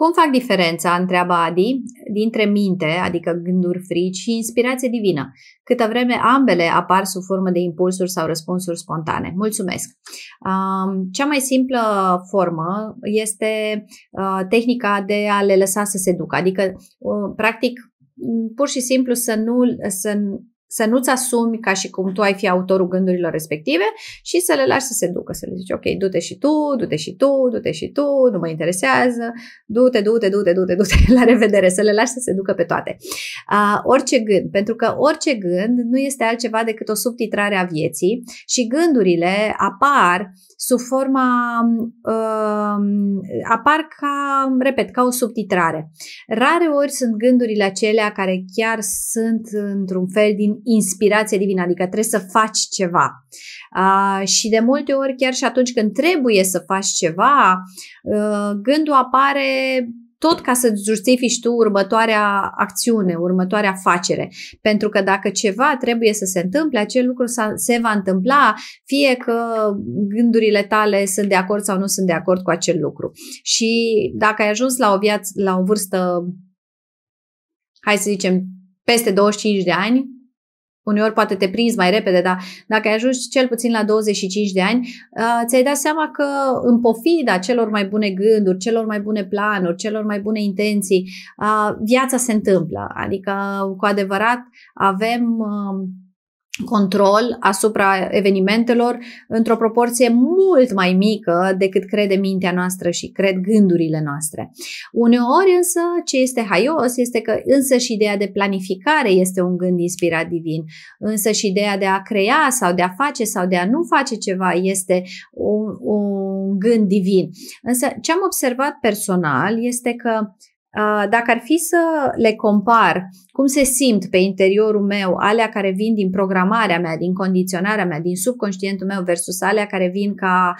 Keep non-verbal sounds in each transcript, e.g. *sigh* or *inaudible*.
Cum fac diferența, întreabă Adi, dintre minte, adică gânduri frici și inspirație divină, câtă vreme ambele apar sub formă de impulsuri sau răspunsuri spontane? Mulțumesc! Cea mai simplă formă este tehnica de a le lăsa să se ducă, adică, practic, pur și simplu să nu, să să nu-ți asumi ca și cum tu ai fi autorul gândurilor respective și să le lași să se ducă, să le zici, ok, du-te și tu, du-te și tu, du-te și tu, nu mă interesează, du-te, du-te, du-te, du-te, du-te, *laughs* la revedere, să le lași să se ducă pe toate. Uh, orice gând, pentru că orice gând nu este altceva decât o subtitrare a vieții și gândurile apar sub forma uh, Um, apar ca, repet, ca o subtitrare. Rare ori sunt gândurile acelea care chiar sunt într-un fel din inspirație divină, adică trebuie să faci ceva. Uh, și de multe ori, chiar și atunci când trebuie să faci ceva, uh, gândul apare tot ca să-ți justifici tu următoarea acțiune, următoarea facere, Pentru că dacă ceva trebuie să se întâmple, acel lucru se va întâmpla, fie că gândurile tale sunt de acord sau nu sunt de acord cu acel lucru. Și dacă ai ajuns la o viață, la o vârstă, hai să zicem, peste 25 de ani, uneori poate te prinzi mai repede, dar dacă ai ajuns cel puțin la 25 de ani, uh, ți-ai dat seama că în pofida celor mai bune gânduri, celor mai bune planuri, celor mai bune intenții, uh, viața se întâmplă. Adică, cu adevărat, avem uh, control asupra evenimentelor într-o proporție mult mai mică decât crede mintea noastră și cred gândurile noastre. Uneori însă ce este haios este că însă și ideea de planificare este un gând inspirat divin, însă și ideea de a crea sau de a face sau de a nu face ceva este un, un gând divin. Însă ce am observat personal este că Ah, dacă ar fi să le compar cum se simt pe interiorul meu alea care vin din programarea mea, din condiționarea mea, din subconștientul meu versus alea care vin ca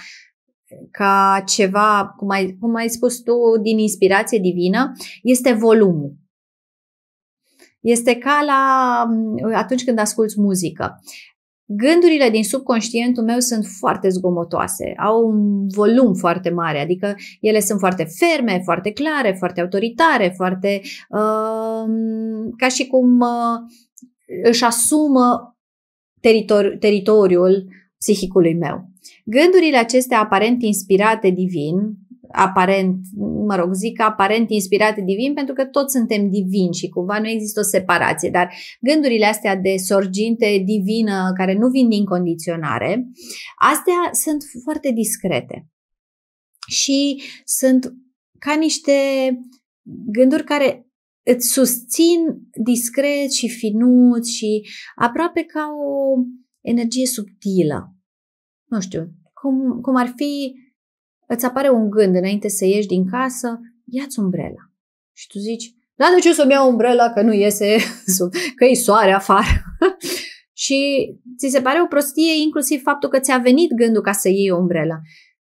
ca ceva, cum ai, cum ai spus tu, din inspirație divină, este volumul. Este ca la atunci când asculți muzică. Gândurile din subconștientul meu sunt foarte zgomotoase, au un volum foarte mare, adică ele sunt foarte ferme, foarte clare, foarte autoritare, foarte. Uh, ca și cum uh, își asumă teritor- teritoriul psihicului meu. Gândurile acestea aparent inspirate divin, aparent, mă rog, zic aparent inspirate divin, pentru că toți suntem divini și cumva nu există o separație, dar gândurile astea de sorginte divină care nu vin din condiționare, astea sunt foarte discrete și sunt ca niște gânduri care îți susțin discret și finut și aproape ca o energie subtilă. Nu știu, cum, cum ar fi îți apare un gând înainte să ieși din casă, ia-ți umbrela. Și tu zici, da, de ce să-mi iau umbrela că nu iese, *laughs* că e soare afară? *laughs* și ți se pare o prostie inclusiv faptul că ți-a venit gândul ca să iei umbrela.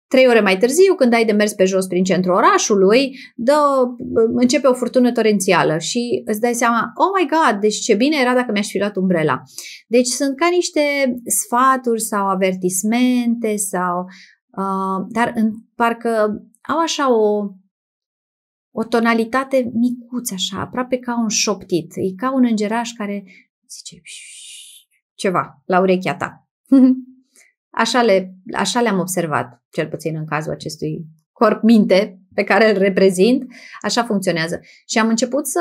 Trei ore mai târziu, când ai de mers pe jos prin centrul orașului, dă, începe o furtună torențială și îți dai seama, oh my god, deci ce bine era dacă mi-aș fi luat umbrela. Deci sunt ca niște sfaturi sau avertismente sau Ah, dar în, parcă au așa o, o tonalitate micuță, așa, aproape ca un șoptit. E ca un îngeraș care zice ceva la urechea ta. *laughs* Așa, le, așa le-am observat, cel puțin în cazul acestui corp-minte pe care îl reprezint, așa funcționează. Și am început să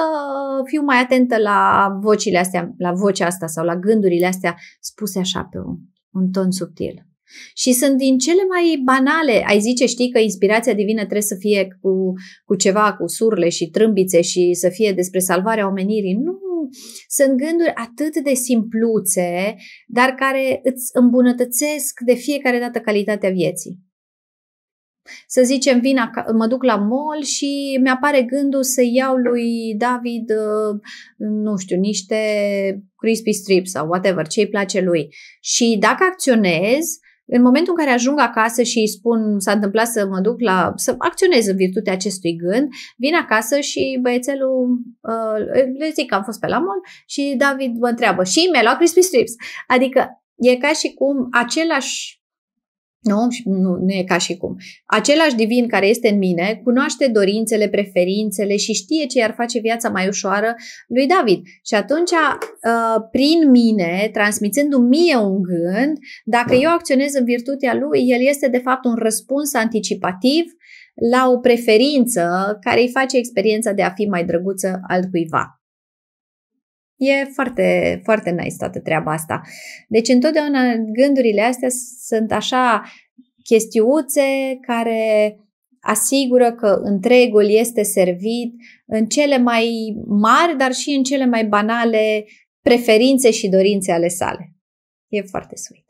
fiu mai atentă la vocile astea, la vocea asta sau la gândurile astea spuse așa pe un, un ton subtil. Și sunt din cele mai banale. Ai zice, știi, că inspirația divină trebuie să fie cu, cu ceva, cu surle și trâmbițe și să fie despre salvarea omenirii. Nu, sunt gânduri atât de simpluțe, dar care îți îmbunătățesc de fiecare dată calitatea vieții. Să zicem, vin, mă duc la mall și mi-apare gândul să iau lui David, uh, nu știu, niște crispy strips sau whatever, ce îi place lui. Și dacă acționez, în momentul în care ajung acasă și îi spun s-a întâmplat să mă duc la, să acționez în virtutea acestui gând, vin acasă și băiețelul, uh, le zic că am fost pe la mall și David mă întreabă și mi-a luat Crispy Strips. Adică e ca și cum același nu? nu? Nu e ca și cum. Același divin care este în mine cunoaște dorințele, preferințele și știe ce i-ar face viața mai ușoară lui David. Și atunci, uh, prin mine, transmițându-mi mie un gând, dacă eu acționez în virtutea lui, el este de fapt un răspuns anticipativ la o preferință care îi face experiența de a fi mai drăguță altcuiva. E foarte, foarte nice toată treaba asta. Deci întotdeauna gândurile astea sunt așa chestiuțe care asigură că întregul este servit în cele mai mari, dar și în cele mai banale preferințe și dorințe ale sale. E foarte sweet.